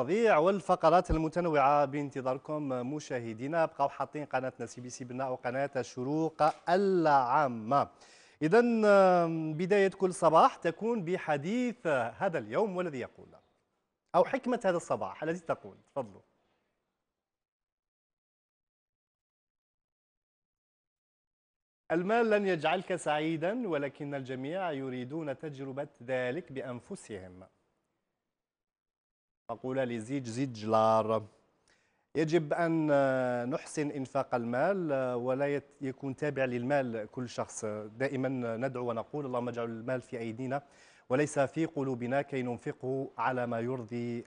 المواضيع والفقرات المتنوعة بانتظاركم مشاهدينا بقوا حاطين قناتنا سي بي سي بناء وقناة الشروق العامة إذا بداية كل صباح تكون بحديث هذا اليوم والذي يقول أو حكمة هذا الصباح التي تقول تفضلوا المال لن يجعلك سعيدا ولكن الجميع يريدون تجربة ذلك بأنفسهم مقولة لزيج زيد جلار يجب أن آه، نحسن إنفاق المال آه، ولا يكون تابع للمال كل شخص دائما ندعو ونقول اللهم اجعل المال في أيدينا وليس في قلوبنا كي ننفقه على ما يرضي